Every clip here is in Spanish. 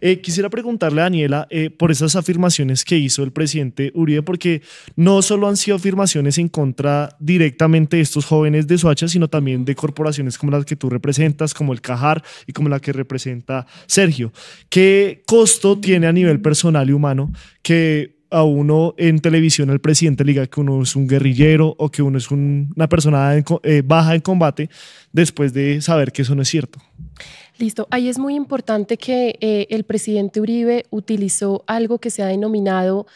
Eh, quisiera preguntarle a Daniela eh, por esas afirmaciones que hizo el presidente Uribe, porque no solo han sido afirmaciones en contra directamente de estos jóvenes de Soacha, sino también de corporaciones como las que tú representas, como el Cajar y como la que representa Sergio. ¿Qué costo tiene a nivel personal y humano que a uno en televisión el presidente diga que uno es un guerrillero o que uno es una persona eh, baja en combate después de saber que eso no es cierto? Listo. Ahí es muy importante que eh, el presidente Uribe utilizó algo que se ha denominado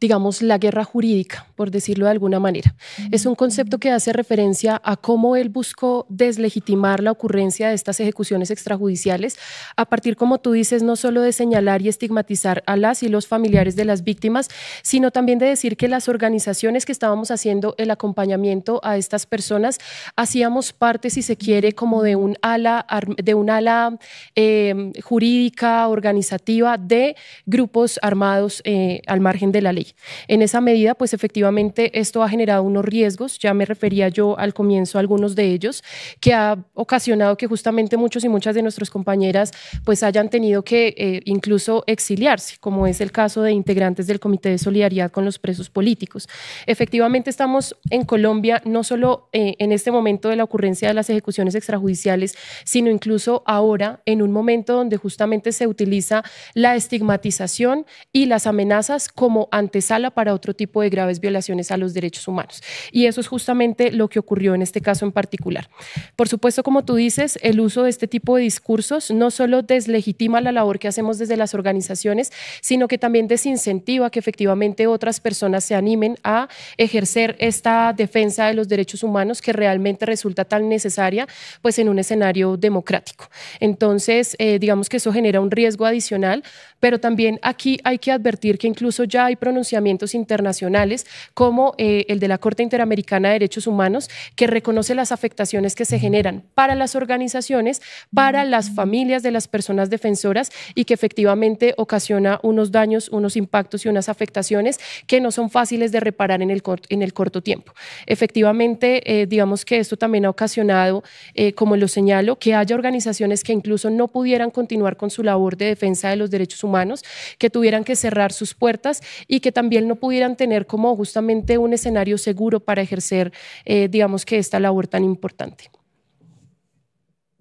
digamos, la guerra jurídica, por decirlo de alguna manera. Es un concepto que hace referencia a cómo él buscó deslegitimar la ocurrencia de estas ejecuciones extrajudiciales a partir, como tú dices, no solo de señalar y estigmatizar a las y los familiares de las víctimas, sino también de decir que las organizaciones que estábamos haciendo el acompañamiento a estas personas hacíamos parte, si se quiere, como de un ala, de un ala eh, jurídica, organizativa de grupos armados eh, al margen de la ley. En esa medida, pues efectivamente esto ha generado unos riesgos, ya me refería yo al comienzo a algunos de ellos, que ha ocasionado que justamente muchos y muchas de nuestras compañeras pues hayan tenido que eh, incluso exiliarse, como es el caso de integrantes del Comité de Solidaridad con los Presos Políticos. Efectivamente estamos en Colombia no solo eh, en este momento de la ocurrencia de las ejecuciones extrajudiciales, sino incluso ahora en un momento donde justamente se utiliza la estigmatización y las amenazas como antecedentes sala para otro tipo de graves violaciones a los derechos humanos. Y eso es justamente lo que ocurrió en este caso en particular. Por supuesto, como tú dices, el uso de este tipo de discursos no solo deslegitima la labor que hacemos desde las organizaciones, sino que también desincentiva que efectivamente otras personas se animen a ejercer esta defensa de los derechos humanos que realmente resulta tan necesaria pues en un escenario democrático. Entonces, eh, digamos que eso genera un riesgo adicional, pero también aquí hay que advertir que incluso ya hay pronunciamientos internacionales como eh, el de la Corte Interamericana de Derechos Humanos, que reconoce las afectaciones que se generan para las organizaciones, para las familias de las personas defensoras y que efectivamente ocasiona unos daños, unos impactos y unas afectaciones que no son fáciles de reparar en el, corto, en el corto tiempo. Efectivamente, eh, digamos que esto también ha ocasionado, eh, como lo señalo, que haya organizaciones que incluso no pudieran continuar con su labor de defensa de los derechos humanos, que tuvieran que cerrar sus puertas y que también también no pudieran tener como justamente un escenario seguro para ejercer, eh, digamos que esta labor tan importante.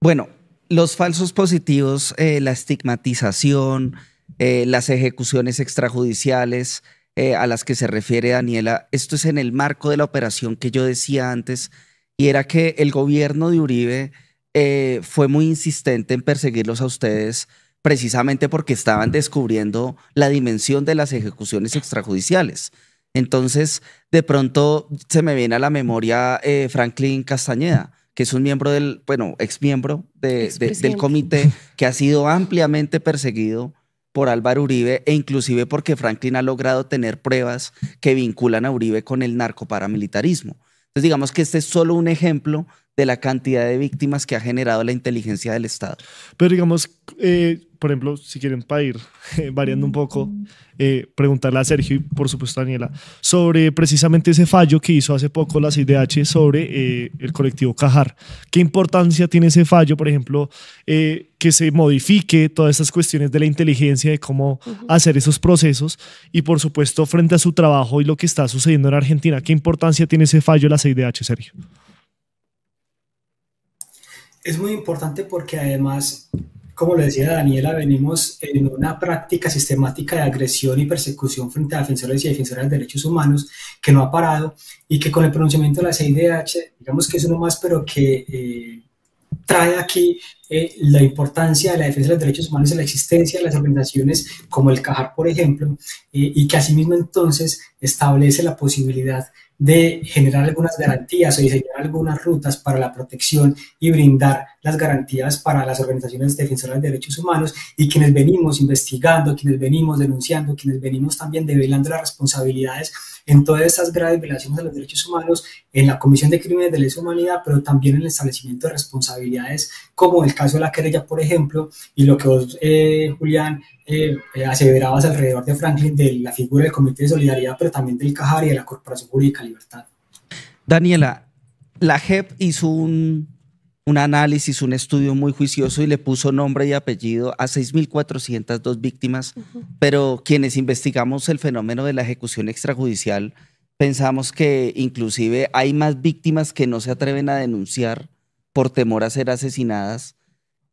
Bueno, los falsos positivos, eh, la estigmatización, eh, las ejecuciones extrajudiciales a las que se refiere Daniela, esto es en el marco de la operación que yo decía antes, y era que el gobierno de Uribe fue muy insistente en perseguirlos a ustedes precisamente porque estaban descubriendo la dimensión de las ejecuciones extrajudiciales. Entonces, de pronto se me viene a la memoria eh, Franklin Castañeda, que es un miembro del, bueno, ex del comité, que ha sido ampliamente perseguido por Álvaro Uribe e inclusive porque Franklin ha logrado tener pruebas que vinculan a Uribe con el narcoparamilitarismo. Entonces, digamos que este es solo un ejemplo de la cantidad de víctimas que ha generado la inteligencia del Estado. Pero digamos, eh, por ejemplo, si quieren para ir eh, variando un poco, eh, preguntarle a Sergio y por supuesto a Daniela sobre precisamente ese fallo que hizo hace poco la CIDH sobre el colectivo Cajar. ¿Qué importancia tiene ese fallo, por ejemplo, que se modifique todas estas cuestiones de la inteligencia, de cómo hacer esos procesos y por supuesto frente a su trabajo y lo que está sucediendo en Argentina? ¿Qué importancia tiene ese fallo la CIDH, Sergio? es muy importante porque además, como lo decía Daniela, venimos en una práctica sistemática de agresión y persecución frente a defensores y defensoras de derechos humanos que no ha parado y que con el pronunciamiento de la CIDH, digamos que es uno más, pero que... Eh, trae aquí eh, la importancia de la defensa de los derechos humanos en la existencia de las organizaciones como el CAJAR, por ejemplo, eh, y que asimismo entonces establece la posibilidad de generar algunas garantías o diseñar algunas rutas para la protección y brindar las garantías para las organizaciones defensoras de derechos humanos y quienes venimos investigando, quienes venimos denunciando, quienes venimos también develando las responsabilidades en todas estas graves violaciones a los derechos humanos, en la Comisión de Crímenes de Lesa Humanidad, pero también en el establecimiento de responsabilidades, como el caso de la querella, por ejemplo, y lo que vos, eh, Julián, eh, aseverabas alrededor de Franklin de la figura del Comité de Solidaridad, pero también del Cajar y de la Corporación Jurídica Daniela, la JEP hizo un, análisis, un estudio muy juicioso y le puso nombre y apellido a 6.402 víctimas, pero quienes investigamos el fenómeno de la ejecución extrajudicial pensamos que inclusive hay más víctimas que no se atreven a denunciar por temor a ser asesinadas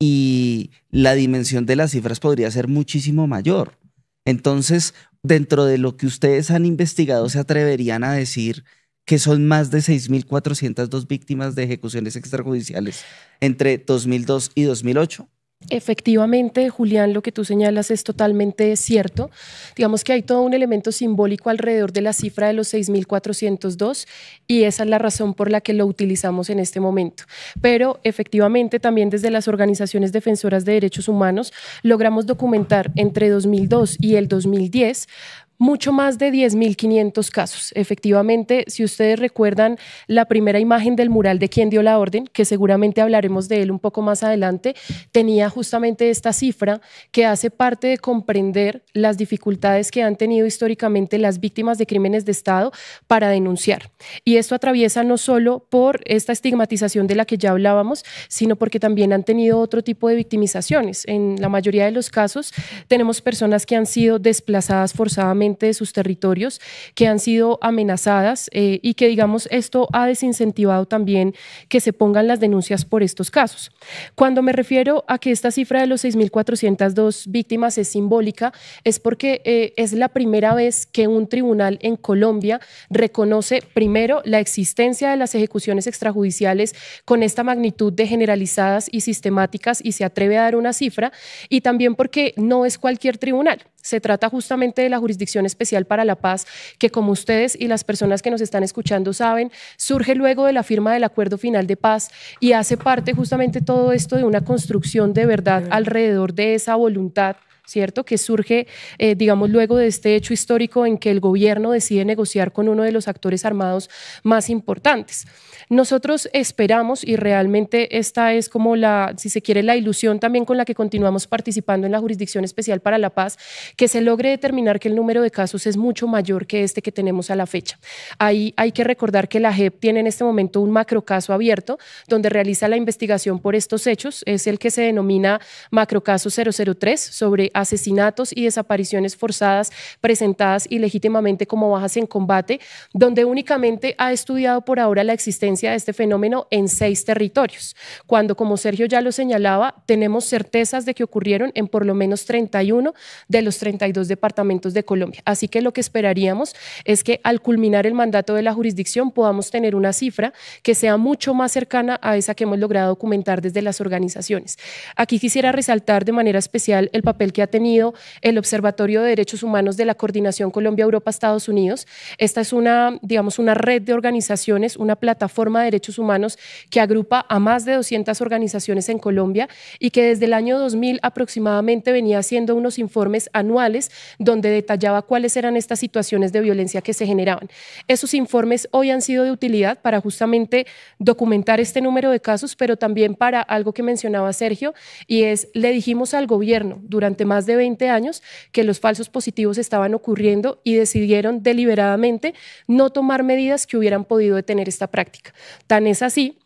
y la dimensión de las cifras podría ser muchísimo mayor. Entonces, dentro de lo que ustedes han investigado, ¿se atreverían a decir que son más de 6.402 víctimas de ejecuciones extrajudiciales entre 2002 y 2008? Efectivamente, Julián, lo que tú señalas es totalmente cierto. Digamos que hay todo un elemento simbólico alrededor de la cifra de los 6.402 y esa es la razón por la que lo utilizamos en este momento. Pero efectivamente, también desde las organizaciones defensoras de derechos humanos logramos documentar entre 2002 y el 2010 mucho más de 10.500 casos. Efectivamente, si ustedes recuerdan la primera imagen del mural de quien dio la orden, que seguramente hablaremos de él un poco más adelante, tenía justamente esta cifra que hace parte de comprender las dificultades que han tenido históricamente las víctimas de crímenes de Estado para denunciar. Y esto atraviesa no solo por esta estigmatización de la que ya hablábamos, sino porque también han tenido otro tipo de victimizaciones. En la mayoría de los casos tenemos personas que han sido desplazadas forzadamente de sus territorios, que han sido amenazadas eh, y que, digamos, esto ha desincentivado también que se pongan las denuncias por estos casos. Cuando me refiero a que esta cifra de los 6.402 víctimas es simbólica, es porque eh, es la primera vez que un tribunal en Colombia reconoce primero la existencia de las ejecuciones extrajudiciales con esta magnitud de generalizadas y sistemáticas y se atreve a dar una cifra, y también porque no es cualquier tribunal, se trata justamente de la jurisdicción Especial para la Paz, que como ustedes y las personas que nos están escuchando saben, surge luego de la firma del Acuerdo Final de Paz y hace parte justamente todo esto de una construcción de verdad alrededor de esa voluntad ¿cierto? Que surge, eh, digamos, luego de este hecho histórico en que el gobierno decide negociar con uno de los actores armados más importantes. Nosotros esperamos, y realmente esta es como la, si se quiere, la ilusión también con la que continuamos participando en la Jurisdicción Especial para la Paz, que se logre determinar que el número de casos es mucho mayor que este que tenemos a la fecha. Ahí hay que recordar que la JEP tiene en este momento un macrocaso abierto, donde realiza la investigación por estos hechos, es el que se denomina macrocaso 003 sobre asesinatos y desapariciones forzadas presentadas ilegítimamente como bajas en combate, donde únicamente ha estudiado por ahora la existencia de este fenómeno en seis territorios, cuando, como Sergio ya lo señalaba, tenemos certezas de que ocurrieron en por lo menos 31 de los 32 departamentos de Colombia. Así que lo que esperaríamos es que al culminar el mandato de la jurisdicción podamos tener una cifra que sea mucho más cercana a esa que hemos logrado documentar desde las organizaciones. Aquí quisiera resaltar de manera especial el papel que ha tenido el Observatorio de Derechos Humanos de la Coordinación Colombia-Europa-Estados Unidos. Esta es una, digamos, una red de organizaciones, una plataforma de derechos humanos que agrupa a más de 200 organizaciones en Colombia y que desde el año 2000 aproximadamente venía haciendo unos informes anuales donde detallaba cuáles eran estas situaciones de violencia que se generaban. Esos informes hoy han sido de utilidad para justamente documentar este número de casos, pero también para algo que mencionaba Sergio, y es, le dijimos al gobierno durante más de 20 años que los falsos positivos estaban ocurriendo y decidieron deliberadamente no tomar medidas que hubieran podido detener esta práctica. Tan es así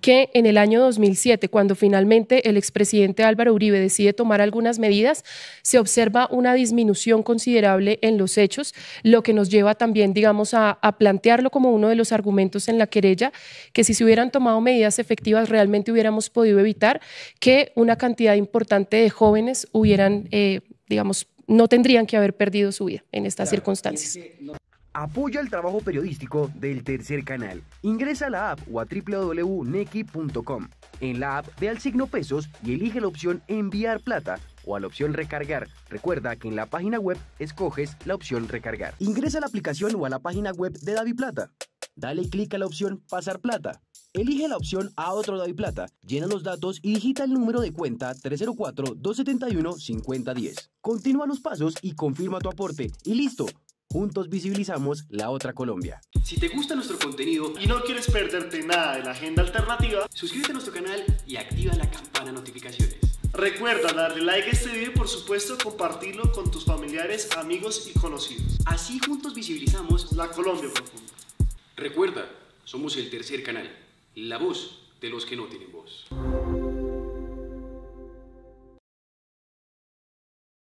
que en el año 2007, cuando finalmente el expresidente Álvaro Uribe decide tomar algunas medidas, se observa una disminución considerable en los hechos, lo que nos lleva también, digamos, a, plantearlo como uno de los argumentos en la querella, que si se hubieran tomado medidas efectivas realmente hubiéramos podido evitar que una cantidad importante de jóvenes hubieran, eh, digamos, no tendrían que haber perdido su vida en estas circunstancias. Apoya el trabajo periodístico del tercer canal. Ingresa a la app o a www.nequi.com. En la app ve al signo pesos y elige la opción enviar plata o a la opción recargar. Recuerda que en la página web escoges la opción recargar. Ingresa a la aplicación o a la página web de Davi Plata. Dale clic a la opción pasar plata. Elige la opción a otro Davi Plata. llena los datos y digita el número de cuenta 304-271-5010. Continúa los pasos y confirma tu aporte. Y listo, Juntos visibilizamos la otra Colombia. Si te gusta nuestro contenido y no quieres perderte nada de la agenda alternativa, suscríbete a nuestro canal y activa la campana de notificaciones. Recuerda darle like a este video y por supuesto compartirlo con tus familiares, amigos y conocidos. Así juntos visibilizamos la Colombia profunda. Recuerda, somos el tercer canal, la voz de los que no tienen voz.